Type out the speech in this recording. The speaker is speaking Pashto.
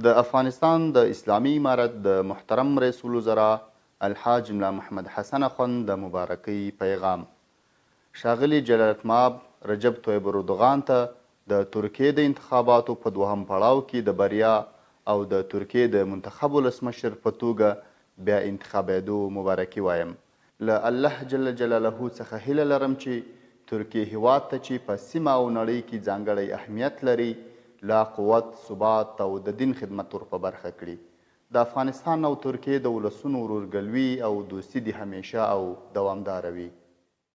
د افغانستان د اسلامي امارت د محترم رئیس الوزرا الحاج ملا محمد حسن خان د مبارکۍ پیغام شاغلی جلالتماب رجب طیب اردوغان ته د ترکیې د انتخاباتو په دوهم پړاو کې د بریا او د ترکیې د منتخب ولسمشر په توګه بیا انتخابېدو مبارکي وایم له الله جل جلاله څخه هیله لرم چې ترکیې هیواد ته چې په سیمه او نړۍ کې ځانګړی اهمیت لري لا قوت ثبات او د دین خدمت ور په برخه کړي د افغانستان او ترکیه د ولسونو ورورګلوي او دوستي دی همیشه او دوامدار وي